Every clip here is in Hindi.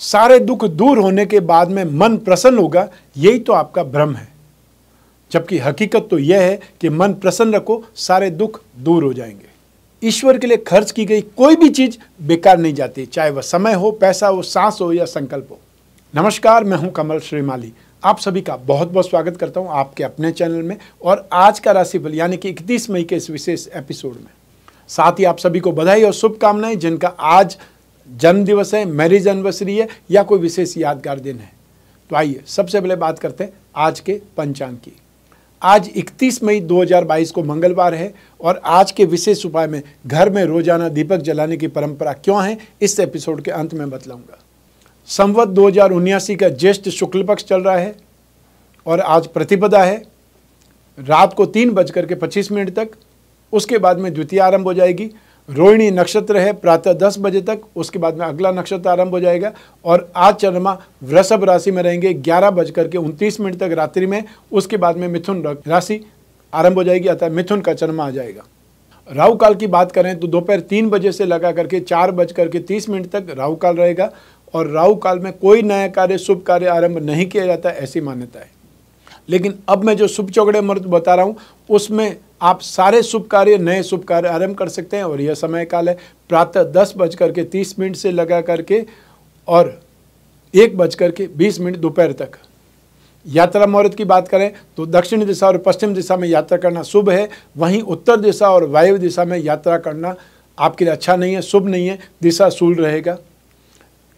सारे दुख दूर होने के बाद में मन प्रसन्न होगा यही तो आपका भ्रम है जबकि हकीकत तो यह है कि मन प्रसन्न रखो सारे दुख दूर हो जाएंगे ईश्वर के लिए खर्च की गई कोई भी चीज़ बेकार नहीं जाती चाहे वह समय हो पैसा हो सांस हो या संकल्प हो नमस्कार मैं हूं कमल श्रीमाली आप सभी का बहुत बहुत स्वागत करता हूं आपके अपने चैनल में और आज का राशिफल यानी कि इकतीस मई के इस विशेष एपिसोड में साथ ही आप सभी को बधाई और शुभकामनाएं जिनका आज जन्मदिवस है मैरिज एनिवर्सरी है या कोई विशेष यादगार दिन है तो आइए सबसे पहले बात करते हैं आज के पंचांग की आज 31 मई 2022 को मंगलवार है और आज के विशेष उपाय में घर में रोजाना दीपक जलाने की परंपरा क्यों है इस एपिसोड के अंत में बतलाऊंगा संवत दो का ज्येष्ठ शुक्ल पक्ष चल रहा है और आज प्रतिपदा है रात को तीन बजकर के पच्चीस मिनट तक उसके बाद में द्वितीय आरंभ हो जाएगी रोहिणी नक्षत्र है प्रातः दस बजे तक उसके बाद में अगला नक्षत्र आरंभ हो जाएगा और आज चंद्रमा वृषभ राशि में रहेंगे ग्यारह बजकर के उनतीस मिनट तक रात्रि में उसके बाद में मिथुन राशि आरंभ हो जाएगी अतः मिथुन का चंद्रमा आ जाएगा राहु काल की बात करें तो दोपहर तीन बजे से लगा करके चार बज करके तीस मिनट तक राहु काल रहेगा और राहु काल में कोई नया कार्य शुभ कार्य आरंभ नहीं किया जाता ऐसी मान्यता है लेकिन अब मैं जो शुभ चौगड़े मर्द बता रहा हूँ उसमें आप सारे शुभ कार्य नए शुभ कार्य आरंभ कर सकते हैं और यह समय काल है प्रातः दस बज करके तीस मिनट से लगा करके और एक बज करके बीस मिनट दोपहर तक यात्रा मुहूर्त की बात करें तो दक्षिण दिशा और पश्चिम दिशा में यात्रा करना शुभ है वहीं उत्तर दिशा और वायु दिशा में यात्रा करना आपके लिए अच्छा नहीं है शुभ नहीं है दिशा सूल रहेगा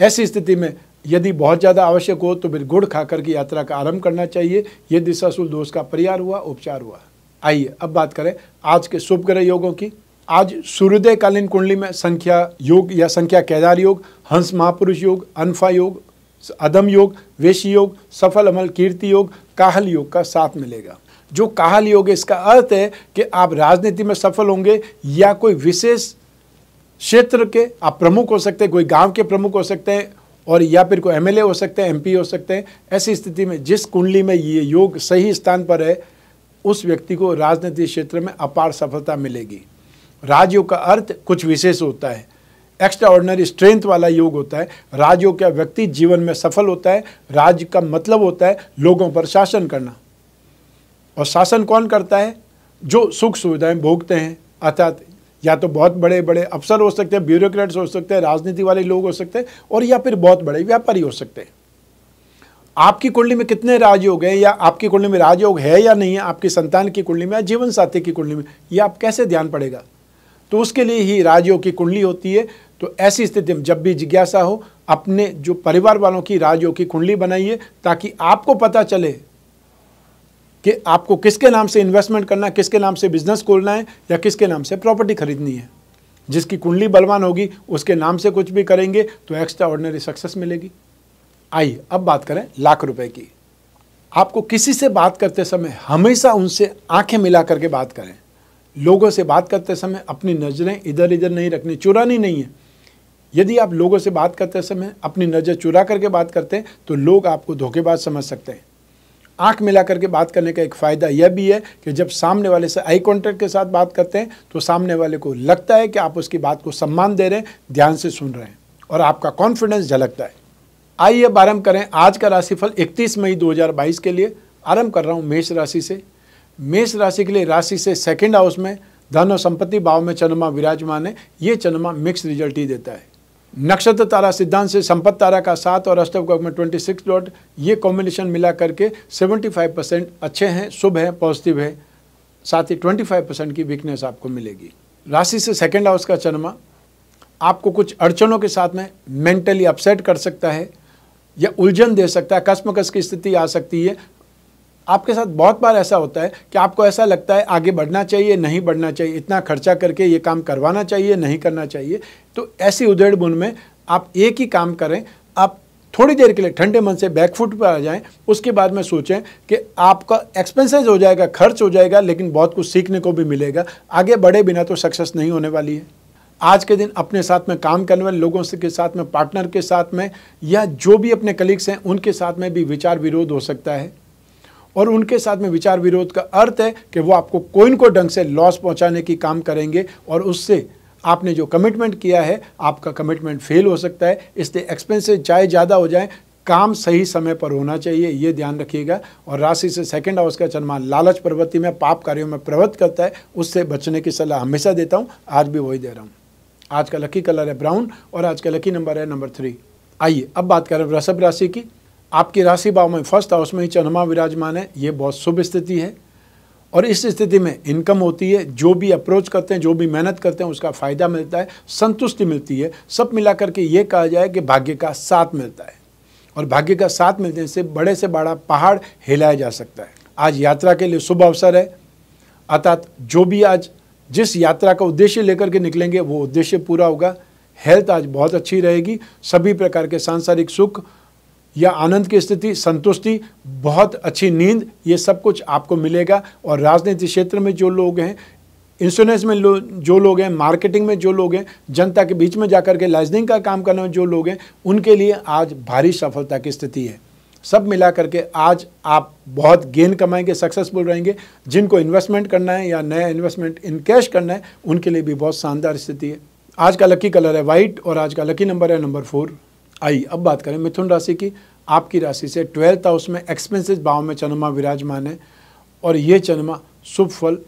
ऐसी स्थिति में यदि बहुत ज़्यादा आवश्यक हो तो फिर गुड़ खाकर की यात्रा का आरंभ करना चाहिए ये दिशाशूल दोष का परिहार हुआ उपचार हुआ आइए अब बात करें आज के शुभ ग्रह योगों की आज सूर्योदय कालीन कुंडली में संख्या योग या संख्या केदार योग हंस महापुरुष योग अनफा योग अदम योग वेश योग सफल अमल कीर्ति योग काहल योग का साथ मिलेगा जो काहल योग है इसका अर्थ है कि आप राजनीति में सफल होंगे या कोई विशेष क्षेत्र के आप प्रमुख हो सकते हैं कोई गांव के प्रमुख हो सकते हैं और या फिर कोई एमएलए हो सकते हैं एमपी हो सकते हैं ऐसी स्थिति में जिस कुंडली में ये योग सही स्थान पर है उस व्यक्ति को राजनीतिक क्षेत्र में अपार सफलता मिलेगी राजयोग का अर्थ कुछ विशेष होता है एक्स्ट्रा ऑर्डनरी स्ट्रेंथ वाला योग होता है राजयोग का व्यक्ति जीवन में सफल होता है राज्य का मतलब होता है लोगों पर शासन करना और शासन कौन करता है जो सुख सुविधाएं भोगते हैं अर्थात या तो बहुत बड़े बड़े अफसर हो सकते हैं ब्यूरोक्रेट्स हो सकते हैं राजनीति वाले लोग हो सकते हैं और या फिर बहुत बड़े व्यापारी हो सकते हैं आपकी कुंडली में कितने राजयोग हैं या आपकी कुंडली में राजयोग है या नहीं है आपकी संतान की कुंडली में या जीवन साथी की कुंडली में यह आप कैसे ध्यान पड़ेगा तो उसके लिए ही राजयोग की कुंडली होती है तो ऐसी स्थिति में जब भी जिज्ञासा हो अपने जो परिवार वालों की राजयोग की कुंडली बनाइए ताकि आपको पता चले कि आपको किसके नाम से इन्वेस्टमेंट करना है किसके नाम से बिजनेस खोलना है या किसके नाम से प्रॉपर्टी खरीदनी है जिसकी कुंडली बलवान होगी उसके नाम से कुछ भी करेंगे तो एक्स्ट्रा ऑर्डनरी सक्सेस मिलेगी आइए अब बात करें लाख रुपए की आपको किसी से बात करते समय हमेशा उनसे आंखें मिला करके बात करें लोगों से बात करते समय अपनी नज़रें इधर इधर नहीं रखनी चुरानी नहीं है यदि आप लोगों से बात करते समय अपनी नज़र चुरा करके बात करते हैं तो लोग आपको धोखेबाज समझ सकते हैं आंख मिला करके बात करने का एक फ़ायदा यह भी है कि जब सामने वाले से आई कॉन्टैक्ट के साथ बात करते हैं तो सामने वाले को लगता है कि आप उसकी बात को सम्मान दे रहे हैं ध्यान से सुन रहे हैं और आपका कॉन्फिडेंस झलकता है आइए आरम्भ करें आज का राशिफल 31 मई 2022 के लिए आरंभ कर रहा हूँ मेष राशि से मेष राशि के लिए राशि से सेकेंड हाउस में धन और संपत्ति भाव में चंद्रमा विराजमान है ये चंद्रमा मिक्स रिजल्ट ही देता है नक्षत्र तारा सिद्धांत से संपत तारा का सात और अष्टव कवक में ट्वेंटी सिक्स डॉट ये कॉम्बिनेशन मिला करके सेवेंटी फाइव परसेंट अच्छे हैं शुभ हैं पॉजिटिव है साथ ही ट्वेंटी फाइव परसेंट की वीकनेस आपको मिलेगी राशि से सेकेंड हाउस का चन्मा आपको कुछ अड़चनों के साथ में मेंटली अपसेट कर सकता है या उलझन दे सकता है कसमकस की स्थिति आ सकती है आपके साथ बहुत बार ऐसा होता है कि आपको ऐसा लगता है आगे बढ़ना चाहिए नहीं बढ़ना चाहिए इतना खर्चा करके ये काम करवाना चाहिए नहीं करना चाहिए तो ऐसी उधेड़ बुन में आप एक ही काम करें आप थोड़ी देर के लिए ठंडे मन से बैकफुट पर आ जाएं उसके बाद में सोचें कि आपका एक्सपेंसेस हो जाएगा खर्च हो जाएगा लेकिन बहुत कुछ सीखने को भी मिलेगा आगे बढ़े बिना तो सक्सेस नहीं होने वाली है आज के दिन अपने साथ में काम करने वाले लोगों से के साथ में पार्टनर के साथ में या जो भी अपने कलीग्स हैं उनके साथ में भी विचार विरोध हो सकता है और उनके साथ में विचार विरोध का अर्थ है कि वो आपको कोई कोई ढंग से लॉस पहुंचाने की काम करेंगे और उससे आपने जो कमिटमेंट किया है आपका कमिटमेंट फेल हो सकता है इसलिए एक्सपेंसेस चाहे ज़्यादा हो जाए काम सही समय पर होना चाहिए ये ध्यान रखिएगा और राशि से सेकंड हाउस का चन्मा लालच प्रवृत्ति में पाप कार्यों में प्रवृत्त करता है उससे बचने की सलाह हमेशा देता हूँ आज भी वही दे रहा हूँ आज का लकी कलर है ब्राउन और आज का लकी नंबर है नंबर थ्री आइए अब बात करें वृषभ राशि की आपकी राशि भाव में फर्स्ट हाउस में ही चंद्रमा विराजमान है ये बहुत शुभ स्थिति है और इस स्थिति में इनकम होती है जो भी अप्रोच करते हैं जो भी मेहनत करते हैं उसका फ़ायदा मिलता है संतुष्टि मिलती है सब मिलाकर के ये कहा जाए कि भाग्य का साथ मिलता है और भाग्य का साथ मिलने से बड़े से बड़ा पहाड़ हिलाया जा सकता है आज यात्रा के लिए शुभ अवसर है अर्थात जो भी आज जिस यात्रा का उद्देश्य लेकर के निकलेंगे वो उद्देश्य पूरा होगा हेल्थ आज बहुत अच्छी रहेगी सभी प्रकार के सांसारिक सुख या आनंद की स्थिति संतुष्टि बहुत अच्छी नींद ये सब कुछ आपको मिलेगा और राजनीति क्षेत्र में जो लोग हैं इंश्योरेंस में लो, जो लोग हैं मार्केटिंग में जो लोग हैं जनता के बीच में जाकर के लाइजनिंग का काम करने में जो लोग हैं उनके लिए आज भारी सफलता की स्थिति है सब मिला करके आज आप बहुत गेन कमाएंगे सक्सेसफुल रहेंगे जिनको इन्वेस्टमेंट करना है या नया इन्वेस्टमेंट इन कैश करना है उनके लिए भी बहुत शानदार स्थिति है आज का लकी कलर है वाइट और आज का लकी नंबर है नंबर फोर आइए अब बात करें मिथुन राशि की आपकी राशि से ट्वेल्थ हाउस में एक्सपेंसिव भाव में चंद्रमा विराजमान है और ये चंद्रमा शुभ फल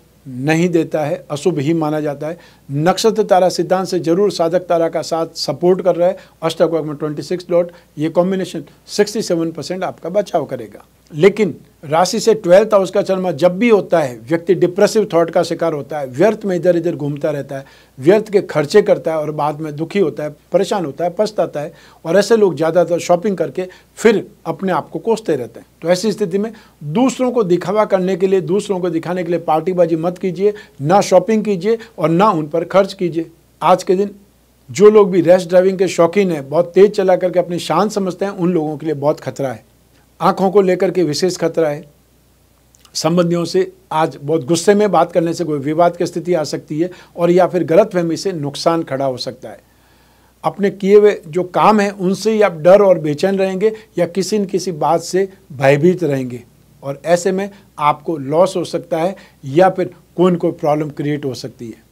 नहीं देता है अशुभ ही माना जाता है नक्षत्र तारा सिद्धांत से जरूर साधक तारा का साथ सपोर्ट कर रहा है अष्टक में ट्वेंटी सिक्स डॉट ये कॉम्बिनेशन सिक्सटी सेवन परसेंट आपका बचाव करेगा लेकिन राशि से ट्वेल्थ हाउस का चलना जब भी होता है व्यक्ति डिप्रेसिव थॉट का शिकार होता है व्यर्थ में इधर इधर घूमता रहता है व्यर्थ के खर्चे करता है और बाद में दुखी होता है परेशान होता है पछताता है और ऐसे लोग ज़्यादातर शॉपिंग करके फिर अपने आप को कोसते रहते हैं तो ऐसी स्थिति में दूसरों को दिखावा करने के लिए दूसरों को दिखाने के लिए पार्टीबाजी मत कीजिए ना शॉपिंग कीजिए और ना उन पर खर्च कीजिए आज के दिन जो लोग भी रेस्ट ड्राइविंग के शौकीन हैं बहुत तेज़ चला करके अपनी शान समझते हैं उन लोगों के लिए बहुत खतरा है आँखों को लेकर के विशेष खतरा है संबंधियों से आज बहुत गुस्से में बात करने से कोई विवाद की स्थिति आ सकती है और या फिर गलतफहमी से नुकसान खड़ा हो सकता है अपने किए हुए जो काम हैं उनसे ही आप डर और बेचैन रहेंगे या किसी न किसी बात से भयभीत रहेंगे और ऐसे में आपको लॉस हो सकता है या फिर कोई न कोई प्रॉब्लम क्रिएट हो सकती है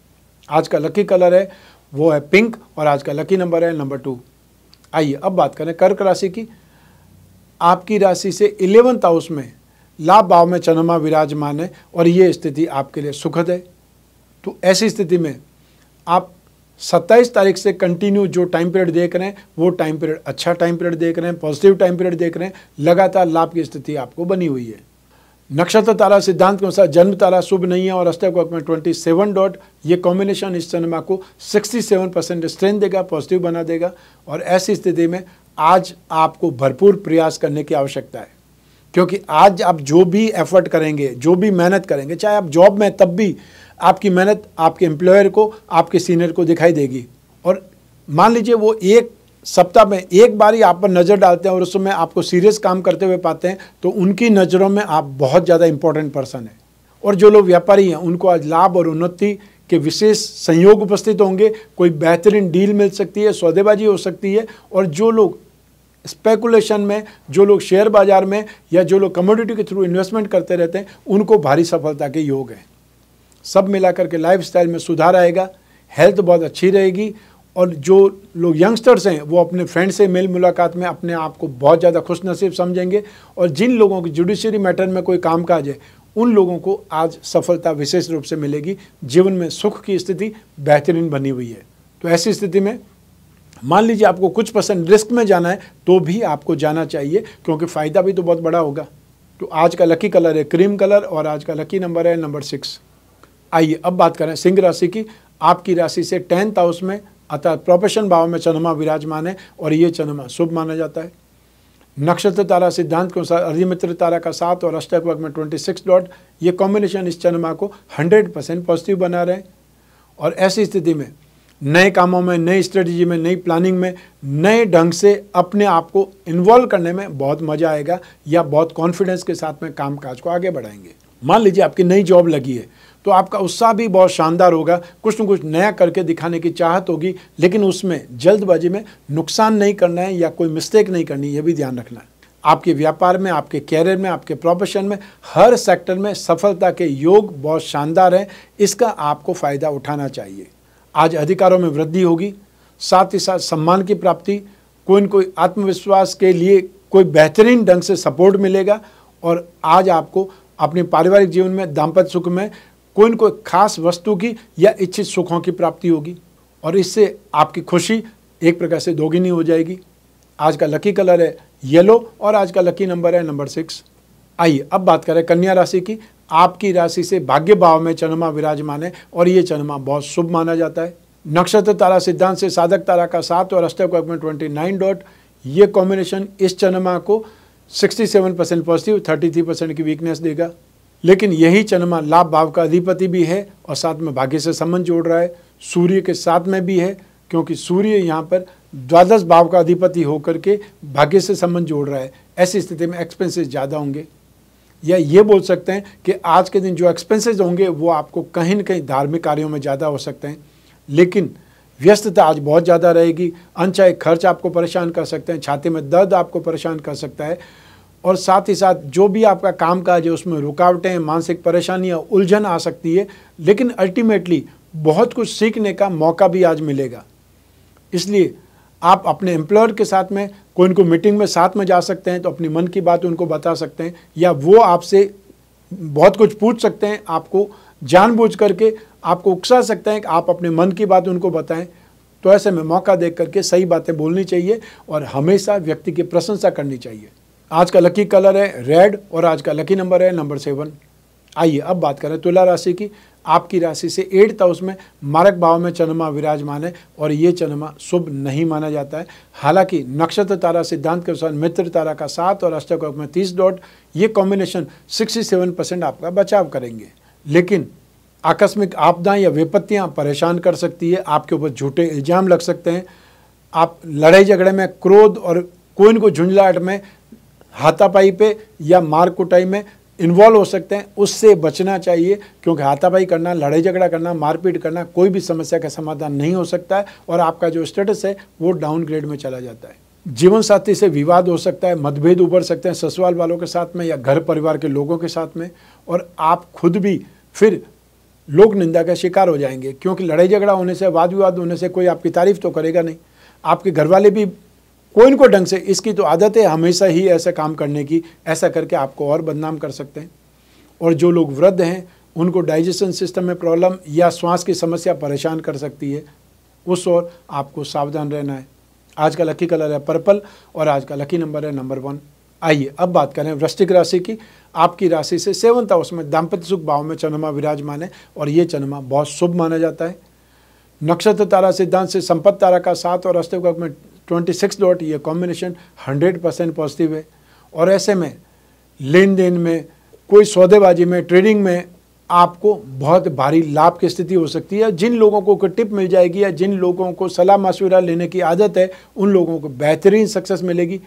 आज का लकी कलर है वो है पिंक और आज का लकी नंबर है नंबर टू आइए अब बात करें कर्क राशि की आपकी राशि से इलेवंथ हाउस में लाभ भाव में चंद्रमा विराजमान है और ये स्थिति आपके लिए सुखद है तो ऐसी स्थिति में आप 27 तारीख से कंटिन्यू जो टाइम पीरियड देख रहे हैं वो टाइम पीरियड अच्छा टाइम पीरियड देख रहे हैं पॉजिटिव टाइम पीरियड देख रहे हैं लगातार लाभ की स्थिति आपको बनी हुई है नक्षत्र तारा सिद्धांत के अनुसार जन्म तारा शुभ नहीं है और अष्टक में ट्वेंटी सेवन डॉट ये कॉम्बिनेशन इस चंद्रमा को सिक्सटी सेवन परसेंट स्ट्रेंथ देगा पॉजिटिव बना देगा और ऐसी स्थिति में आज आपको भरपूर प्रयास करने की आवश्यकता है क्योंकि आज आप जो भी एफर्ट करेंगे जो भी मेहनत करेंगे चाहे आप जॉब में तब भी आपकी मेहनत आपके एम्प्लॉयर को आपके सीनियर को दिखाई देगी और मान लीजिए वो एक सप्ताह में एक बार ही आप पर नज़र डालते हैं और उस समय आपको सीरियस काम करते हुए पाते हैं तो उनकी नज़रों में आप बहुत ज़्यादा इंपॉर्टेंट पर्सन है और जो लोग व्यापारी हैं उनको आज लाभ और उन्नति के विशेष संयोग उपस्थित होंगे कोई बेहतरीन डील मिल सकती है सौदेबाजी हो सकती है और जो लोग स्पेकुलेशन में जो लोग शेयर बाजार में या जो लोग कम्योडिटी के थ्रू इन्वेस्टमेंट करते रहते हैं उनको भारी सफलता के योग हैं सब मिलाकर के लाइफ में सुधार आएगा हेल्थ बहुत अच्छी रहेगी और जो लोग यंगस्टर्स हैं वो अपने फ्रेंड से मेल मुलाकात में अपने आप को बहुत ज़्यादा खुश नसीब समझेंगे और जिन लोगों की जुडिशरी मैटर में कोई काम काज है उन लोगों को आज सफलता विशेष रूप से मिलेगी जीवन में सुख की स्थिति बेहतरीन बनी हुई है तो ऐसी स्थिति में मान लीजिए आपको कुछ परसेंट रिस्क में जाना है तो भी आपको जाना चाहिए क्योंकि फ़ायदा भी तो बहुत बड़ा होगा तो आज का लकी कलर है क्रीम कलर और आज का लकी नंबर है नंबर सिक्स आइए अब बात करें सिंह राशि की आपकी राशि से टेंथ हाउस में अर्थात प्रोफेशन भाव में चंद्रमा विराजमान है और ये चंद्रमा शुभ माना जाता है नक्षत्र तारा सिद्धांत के अनुसार अधिमित्र तारा का सात और अष्टक वर्ग में ट्वेंटी सिक्स डॉट ये कॉम्बिनेशन इस चंद्रमा को हंड्रेड परसेंट पॉजिटिव बना रहे हैं और ऐसी स्थिति में नए कामों में नई स्ट्रेटजी में नई प्लानिंग में नए ढंग से अपने आप को इन्वॉल्व करने में बहुत मज़ा आएगा या बहुत कॉन्फिडेंस के साथ में काम काज को आगे बढ़ाएंगे मान लीजिए आपकी नई जॉब लगी है तो आपका उत्साह भी बहुत शानदार होगा कुछ न कुछ नया करके दिखाने की चाहत होगी लेकिन उसमें जल्दबाजी में नुकसान नहीं करना है या कोई मिस्टेक नहीं करनी यह भी ध्यान रखना है आपके व्यापार में आपके कैरियर में आपके प्रोफेशन में हर सेक्टर में सफलता के योग बहुत शानदार हैं इसका आपको फ़ायदा उठाना चाहिए आज अधिकारों में वृद्धि होगी साथ ही साथ सम्मान की प्राप्ति कोई न कोई आत्मविश्वास के लिए कोई बेहतरीन ढंग से सपोर्ट मिलेगा और आज आपको अपने पारिवारिक जीवन में दाम्पत्य सुख में कोई न कोई खास वस्तु की या इच्छित सुखों की प्राप्ति होगी और इससे आपकी खुशी एक प्रकार से दोगुनी हो जाएगी आज का लकी कलर है येलो और आज का लकी नंबर है नंबर सिक्स आइए अब बात करें कन्या राशि की आपकी राशि से भाग्य भाव में चंद्रमा विराजमान है और ये चंद्रमा बहुत शुभ माना जाता है नक्षत्र तारा सिद्धांत से साधक तारा का सात और अष्टक वर्ग में ट्वेंटी नाइन डॉट ये कॉम्बिनेशन इस चंद्रमा को sixty seven percent positive thirty three percent की वीकनेस देगा लेकिन यही चंद्रमा लाभ भाव का अधिपति भी है और साथ में भाग्य से संबंध जोड़ रहा है सूर्य के साथ में भी है क्योंकि सूर्य यहाँ पर द्वादश भाव का अधिपति होकर के भाग्य से संबंध जोड़ रहा है ऐसी स्थिति में एक्सपेंसेस ज़्यादा होंगे या ये बोल सकते हैं कि आज के दिन जो एक्सपेंसेस होंगे वो आपको कहीं ना कहीं धार्मिक कार्यों में ज़्यादा हो सकते हैं लेकिन व्यस्तता आज बहुत ज़्यादा रहेगी अनचाहे खर्च आपको परेशान कर सकते हैं छाती में दर्द आपको परेशान कर सकता है और साथ ही साथ जो भी आपका काम काज है उसमें रुकावटें मानसिक परेशानियाँ उलझन आ सकती है लेकिन अल्टीमेटली बहुत कुछ सीखने का मौका भी आज मिलेगा इसलिए आप अपने एम्प्लॉयर के साथ में कोई उनको मीटिंग में साथ में जा सकते हैं तो अपनी मन की बात उनको बता सकते हैं या वो आपसे बहुत कुछ पूछ सकते हैं आपको जानबूझ करके आपको उकसा सकते हैं कि आप अपने मन की बात उनको बताएं तो ऐसे में मौका देख करके सही बातें बोलनी चाहिए और हमेशा व्यक्ति की प्रशंसा करनी चाहिए आज का लकी कलर है रेड और आज का लकी नंबर है नंबर सेवन आइए अब बात करें तुला राशि की आपकी राशि से एट्थ हाउस में मारक भाव में चंद्रमा विराजमान है और ये चंद्रमा शुभ नहीं माना जाता है हालांकि नक्षत्र तारा सिद्धांत के अनुसार मित्र तारा का सात और अष्टक में तीस डॉट ये कॉम्बिनेशन सिक्सटी सेवन परसेंट आपका बचाव करेंगे लेकिन आकस्मिक आपदाएं या विपत्तियां परेशान कर सकती है आपके ऊपर झूठे इल्ज़ाम लग सकते हैं आप लड़ाई झगड़े में क्रोध और कोइन को झुंझलाहट में हाथापाई पे या मार कुटाई में इन्वॉल्व हो सकते हैं उससे बचना चाहिए क्योंकि हाथापाई करना लड़ाई झगड़ा करना मारपीट करना कोई भी समस्या का समाधान नहीं हो सकता है और आपका जो स्टेटस है वो डाउनग्रेड में चला जाता है जीवन साथी से विवाद हो सकता है मतभेद उभर सकते हैं ससुराल वालों के साथ में या घर परिवार के लोगों के साथ में और आप खुद भी फिर लोक निंदा का शिकार हो जाएंगे क्योंकि लड़ाई झगड़ा होने से वाद विवाद होने से कोई आपकी तारीफ तो करेगा नहीं आपके घर वाले भी कोई कोई ढंग से इसकी तो आदत है हमेशा ही ऐसा काम करने की ऐसा करके आपको और बदनाम कर सकते हैं और जो लोग वृद्ध हैं उनको डाइजेशन सिस्टम में प्रॉब्लम या श्वास की समस्या परेशान कर सकती है उस और आपको सावधान रहना है आज का लकी कलर है पर्पल और आज का लकी नंबर है नंबर वन आइए अब बात करें वृश्चिक राशि की आपकी राशि से सेवंथ हाउस में दाम्पत्य सुख भाव में चंद्रमा विराजमान है और ये चंद्रमा बहुत शुभ माना जाता है नक्षत्र तारा सिद्धांत से संपत्त तारा का साथ और अष्टयुग में ट्वेंटी सिक्स डॉट ये कॉम्बिनेशन हंड्रेड परसेंट पॉजिटिव है और ऐसे में लेन देन में कोई सौदेबाजी में ट्रेडिंग में आपको बहुत भारी लाभ की स्थिति हो सकती है जिन लोगों को कोई टिप मिल जाएगी या जिन लोगों को सलाह मशवरा लेने की आदत है उन लोगों को बेहतरीन सक्सेस मिलेगी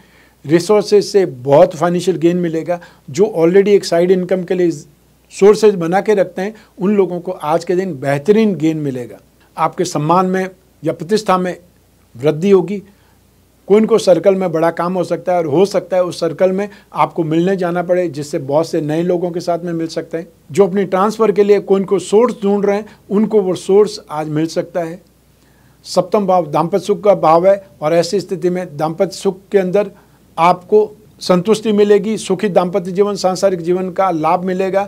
रिसोर्सेज से बहुत फाइनेंशियल गेन मिलेगा जो ऑलरेडी एक साइड इनकम के लिए सोर्सेज बना के रखते हैं उन लोगों को आज के दिन बेहतरीन गेन मिलेगा आपके सम्मान में या प्रतिष्ठा में वृद्धि होगी कोई को सर्कल में बड़ा काम हो सकता है और हो सकता है उस सर्कल में आपको मिलने जाना पड़े जिससे बहुत से नए लोगों के साथ में मिल सकते हैं जो अपनी ट्रांसफ़र के लिए कोई को सोर्स ढूंढ रहे हैं उनको वो सोर्स आज मिल सकता है सप्तम भाव दाम्पत्य सुख का भाव है और ऐसी स्थिति में दाम्पत्य सुख के अंदर आपको संतुष्टि मिलेगी सुखी दाम्पत्य जीवन सांसारिक जीवन का लाभ मिलेगा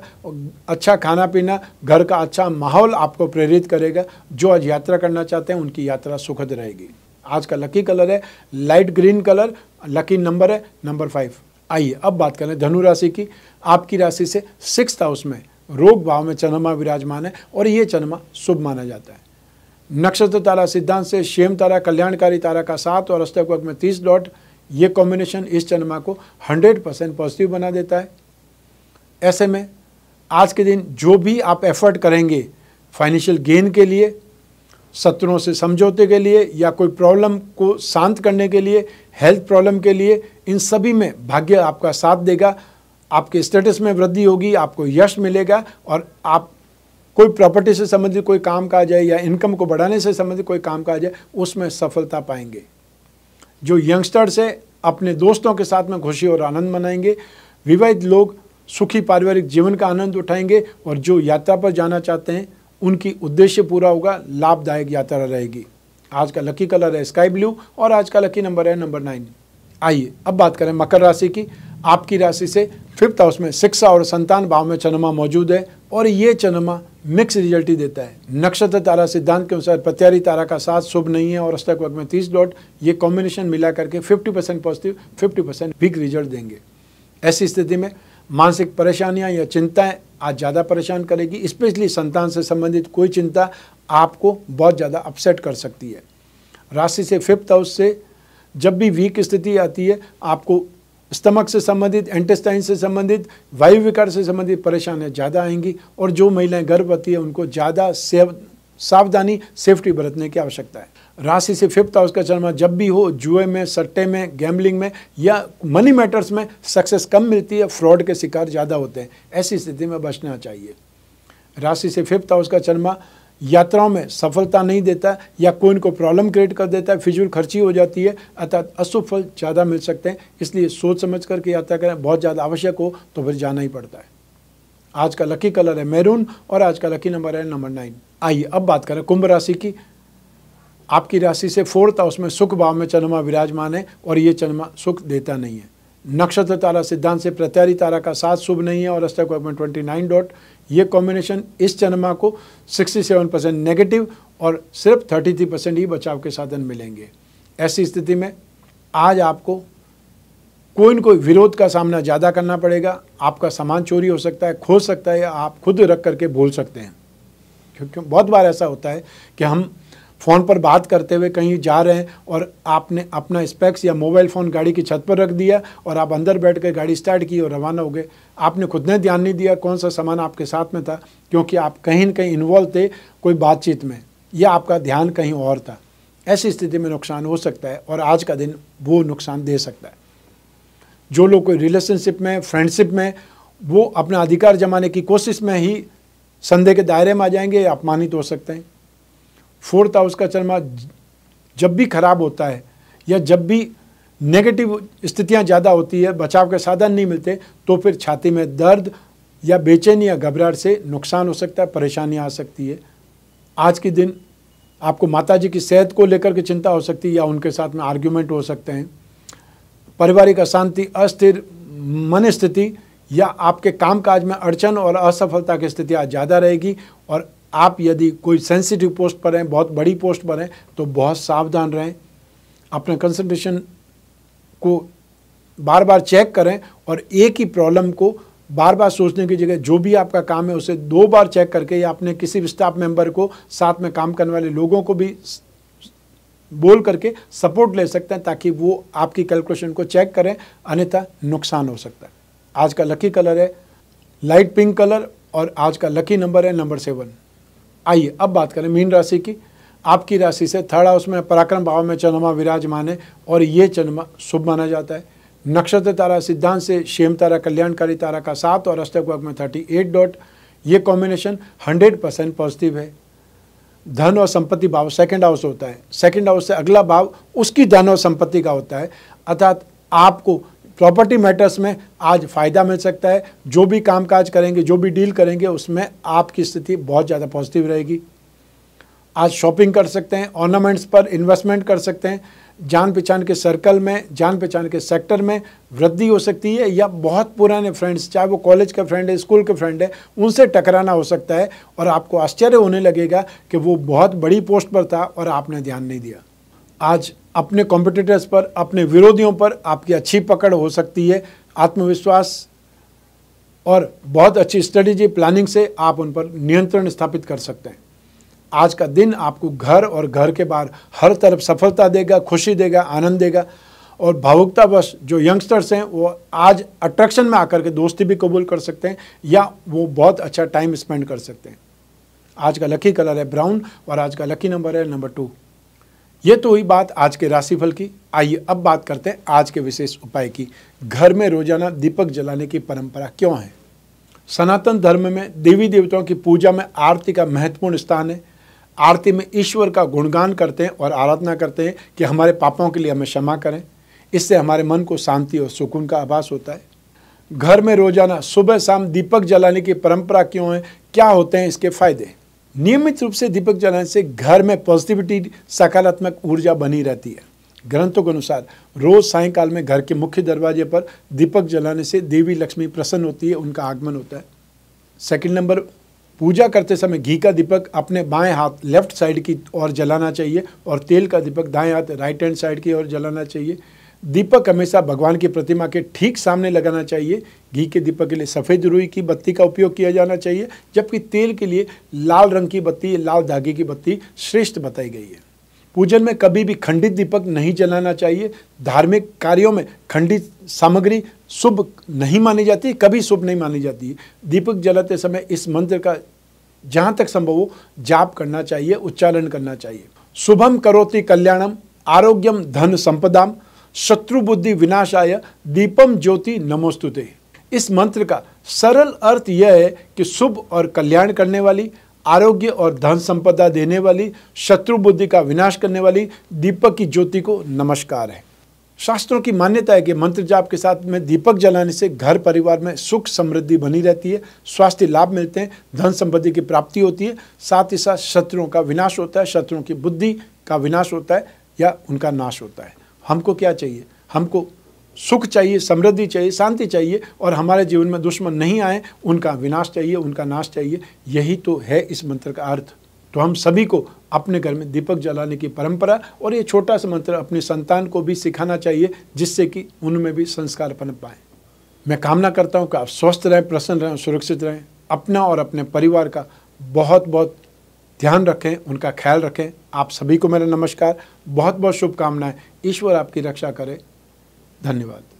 अच्छा खाना पीना घर का अच्छा माहौल आपको प्रेरित करेगा जो आज यात्रा करना चाहते हैं उनकी यात्रा सुखद रहेगी आज का लकी कलर है light green colour lucky number है नंबर फाइव आइए अब बात करें धनु राशि की आपकी राशि से सिक्स हाउस में रोग भाव में चंद्रमा विराजमान है और ये चंद्रमा शुभ माना जाता है नक्षत्र तारा सिद्धांत से शेम तारा कल्याणकारी तारा का सात और अस्तक में तीस डॉट ये कॉम्बिनेशन इस चंद्रमा को हंड्रेड परसेंट पॉजिटिव बना देता है ऐसे में आज के दिन जो भी आप एफर्ट करेंगे फाइनेंशियल गेन के लिए शत्रुओं से समझौते के लिए या कोई प्रॉब्लम को शांत करने के लिए हेल्थ प्रॉब्लम के लिए इन सभी में भाग्य आपका साथ देगा आपके स्टेटस में वृद्धि होगी आपको यश मिलेगा और आप कोई प्रॉपर्टी से संबंधित कोई काम काज है या इनकम को बढ़ाने से संबंधित कोई काम काज है उसमें सफलता पाएंगे जो यंगस्टर्स है अपने दोस्तों के साथ में खुशी और आनंद मनाएंगे विवाहित लोग सुखी पारिवारिक जीवन का आनंद उठाएंगे और जो यात्रा पर जाना चाहते हैं उनकी उद्देश्य पूरा होगा लाभदायक यात्रा रहेगी आज का लकी कलर है स्काई ब्लू और आज का लकी नंबर है नंबर नाइन आइए अब बात करें मकर राशि की आपकी राशि से फिफ्थ हाउस में शिक्षा और संतान भाव में चंद्रमा मौजूद है और ये चंद्रमा मिक्स रिजल्ट ही देता है नक्षत्र तारा सिद्धांत के अनुसार प्रत्यारी तारा का साथ शुभ नहीं है और अष्टक वर्ग में तीस डॉट ये कॉम्बिनेशन मिला करके fifty percent positive fifty percent big result देंगे ऐसी स्थिति में मानसिक परेशानियां या चिंताएं आज ज़्यादा परेशान करेगी स्पेशली संतान से संबंधित कोई चिंता आपको बहुत ज़्यादा अपसेट कर सकती है राशि से फिफ्थ हाउस से जब भी वीक स्थिति आती है आपको स्टमक से संबंधित एंटेस्टाइन से संबंधित वायु विकार से संबंधित परेशानियाँ ज़्यादा आएंगी और जो महिलाएं गर्भवती है उनको ज़्यादा सेव सावधानी सेफ्टी बरतने की आवश्यकता है राशि से फिफ्थ हाउस का चलना जब भी हो जुए में सट्टे में गैम्बलिंग में या मनी मैटर्स में सक्सेस कम मिलती है फ्रॉड के शिकार ज़्यादा होते हैं ऐसी स्थिति में बचना चाहिए राशि से फिफ्थ हाउस का चलना यात्राओं में सफलता नहीं देता या कोई को प्रॉब्लम क्रिएट कर देता है फिजूल खर्ची हो जाती है अर्थात अशुभ फल ज़्यादा मिल सकते हैं इसलिए सोच समझ करके यात्रा करें बहुत ज़्यादा आवश्यक हो तो फिर जाना ही पड़ता है आज का लकी कलर है मैरून और आज का लकी नंबर है नंबर नाइन आइए अब बात करें कुंभ राशि की आपकी राशि से फोर्थ हाउस में सुख भाव में चंद्रमा विराजमान है और ये चंद्रमा सुख देता नहीं है नक्षत्र तारा सिद्धांत से प्रत्यारी तारा का साथ शुभ नहीं है और अष्टक में ट्वेंटी नाइन डॉट ये कॉम्बिनेशन इस चंद्रमा को सिक्सटी सेवन परसेंट नेगेटिव और सिर्फ थर्टी थ्री परसेंट ही बचाव के साधन मिलेंगे ऐसी स्थिति में आज आपको कोई न कोई विरोध का सामना ज़्यादा करना पड़ेगा आपका सामान चोरी हो सकता है खो सकता है आप खुद रख करके बोल सकते हैं क्योंकि बहुत बार ऐसा होता है कि हम फ़ोन पर बात करते हुए कहीं जा रहे हैं और आपने अपना स्पेक्स या मोबाइल फ़ोन गाड़ी की छत पर रख दिया और आप अंदर बैठ कर गाड़ी स्टार्ट की और रवाना हो गए आपने खुद ने ध्यान नहीं दिया कौन सा सामान आपके साथ में था क्योंकि आप कहीं ना कहीं इन्वॉल्व थे कोई बातचीत में या आपका ध्यान कहीं और था ऐसी स्थिति में नुकसान हो सकता है और आज का दिन वो नुकसान दे सकता है जो लोग कोई रिलेशनशिप में फ्रेंडशिप में वो अपना अधिकार जमाने की कोशिश में ही संदेह के दायरे में आ जाएंगे अपमानित हो सकते हैं फोर्थ हाउस का चरमा जब भी खराब होता है या जब भी नेगेटिव स्थितियां ज़्यादा होती है बचाव के साधन नहीं मिलते तो फिर छाती में दर्द या बेचैनी या घबराहट से नुकसान हो सकता है परेशानी आ सकती है आज के दिन आपको माता जी की सेहत को लेकर के चिंता हो सकती है या उनके साथ में आर्ग्यूमेंट हो सकते हैं पारिवारिक अशांति अस्थिर मन स्थिति या आपके काम काज में अड़चन और असफलता की स्थिति आज ज़्यादा रहेगी और आप यदि कोई सेंसिटिव पोस्ट पर हैं बहुत बड़ी पोस्ट पर हैं तो बहुत सावधान रहें अपने कंसंट्रेशन को बार बार चेक करें और एक ही प्रॉब्लम को बार बार सोचने की जगह जो भी आपका काम है उसे दो बार चेक करके या अपने किसी भी स्टाफ मेंबर को साथ में काम करने वाले लोगों को भी बोल करके सपोर्ट ले सकते हैं ताकि वो आपकी कैलकुलेशन को चेक करें अन्यथा नुकसान हो सकता है आज का लकी कलर है लाइट पिंक कलर और आज का लकी नंबर है नंबर सेवन आइए अब बात करें मीन राशि की आपकी राशि से थर्ड हाउस में पराक्रम भाव में चंद्रमा विराजमान है और ये चंद्रमा शुभ माना जाता है नक्षत्र तारा सिद्धांत से शेम तारा कल्याणकारी तारा का सात और अष्टक वर्ग में थर्टी एट डॉट ये कॉम्बिनेशन हंड्रेड परसेंट पॉजिटिव है धन और संपत्ति भाव सेकंड हाउस होता है सेकंड हाउस से अगला भाव उसकी धन और संपत्ति का होता है अर्थात आपको प्रॉपर्टी मैटर्स में आज फ़ायदा मिल सकता है जो भी कामकाज करेंगे जो भी डील करेंगे उसमें आपकी स्थिति बहुत ज़्यादा पॉजिटिव रहेगी आज शॉपिंग कर सकते हैं ऑर्नामेंट्स पर इन्वेस्टमेंट कर सकते हैं जान पहचान के सर्कल में जान पहचान के सेक्टर में वृद्धि हो सकती है या बहुत पुराने फ्रेंड्स चाहे वो कॉलेज के फ्रेंड है स्कूल के फ्रेंड है उनसे टकराना हो सकता है और आपको आश्चर्य होने लगेगा कि वो बहुत बड़ी पोस्ट पर था और आपने ध्यान नहीं दिया आज अपने कॉम्पिटिटर्स पर अपने विरोधियों पर आपकी अच्छी पकड़ हो सकती है आत्मविश्वास और बहुत अच्छी स्ट्रेटेजी प्लानिंग से आप उन पर नियंत्रण स्थापित कर सकते हैं आज का दिन आपको घर और घर के बाहर हर तरफ सफलता देगा खुशी देगा आनंद देगा और भावुकतावश जो यंगस्टर्स हैं वो आज अट्रैक्शन में आकर के दोस्ती भी कबूल कर सकते हैं या वो बहुत अच्छा टाइम स्पेंड कर सकते हैं आज का लकी कलर है ब्राउन और आज का लकी नंबर है नंबर टू ये तो हुई बात आज के राशिफल की आइए अब बात करते हैं आज के विशेष उपाय की घर में रोजाना दीपक जलाने की परंपरा क्यों है सनातन धर्म में देवी देवताओं की पूजा में आरती का महत्वपूर्ण स्थान है आरती में ईश्वर का गुणगान करते हैं और आराधना करते हैं कि हमारे पापों के लिए हमें क्षमा करें इससे हमारे मन को शांति और सुकून का आभास होता है घर में रोजाना सुबह शाम दीपक जलाने की परंपरा क्यों है क्या होते हैं इसके फायदे नियमित रूप से दीपक जलाने से घर में पॉजिटिविटी सकारात्मक ऊर्जा बनी रहती है ग्रंथों के अनुसार रोज सायकाल में घर के मुख्य दरवाजे पर दीपक जलाने से देवी लक्ष्मी प्रसन्न होती है उनका आगमन होता है सेकंड नंबर पूजा करते समय घी का दीपक अपने बाएं हाथ लेफ्ट साइड की ओर जलाना चाहिए और तेल का दीपक दाएं हाथ राइट हैंड साइड की ओर जलाना चाहिए दीपक हमेशा भगवान की प्रतिमा के ठीक सामने लगाना चाहिए घी के दीपक के लिए सफ़ेद रुई की बत्ती का उपयोग किया जाना चाहिए जबकि तेल के लिए लाल रंग की बत्ती लाल धागे की बत्ती श्रेष्ठ बताई गई है पूजन में कभी भी खंडित दीपक नहीं जलाना चाहिए धार्मिक कार्यों में खंडित सामग्री शुभ नहीं मानी जाती कभी शुभ नहीं मानी जाती दीपक जलाते समय इस मंत्र का जहाँ तक संभव हो जाप करना चाहिए उच्चारण करना चाहिए शुभम करोति कल्याणम आरोग्यम धन संपदाम शत्रु बुद्धि विनाशाय दीपम ज्योति नमोस्तुते इस मंत्र का सरल अर्थ यह है कि शुभ और कल्याण करने वाली आरोग्य और धन संपदा देने वाली शत्रु बुद्धि का विनाश करने वाली दीपक की ज्योति को नमस्कार है शास्त्रों की मान्यता है कि मंत्र जाप के साथ में दीपक जलाने से घर परिवार में सुख समृद्धि बनी रहती है स्वास्थ्य लाभ मिलते हैं धन संपत्ति की प्राप्ति होती है साथ ही साथ शत्रुओं का विनाश होता है शत्रुओं की बुद्धि का विनाश होता है या उनका नाश होता है हमको क्या चाहिए हमको सुख चाहिए समृद्धि चाहिए शांति चाहिए और हमारे जीवन में दुश्मन नहीं आए उनका विनाश चाहिए उनका नाश चाहिए यही तो है इस मंत्र का अर्थ तो हम सभी को अपने घर में दीपक जलाने की परंपरा और ये छोटा सा मंत्र अपने संतान को भी सिखाना चाहिए जिससे कि उनमें भी संस्कार पनप पाए मैं कामना करता हूँ कि आप स्वस्थ रहें प्रसन्न रहें सुरक्षित रहें अपना और अपने परिवार का बहुत बहुत ध्यान रखें उनका ख्याल रखें आप सभी को मेरा नमस्कार बहुत बहुत शुभकामनाएं ईश्वर आपकी रक्षा करे धन्यवाद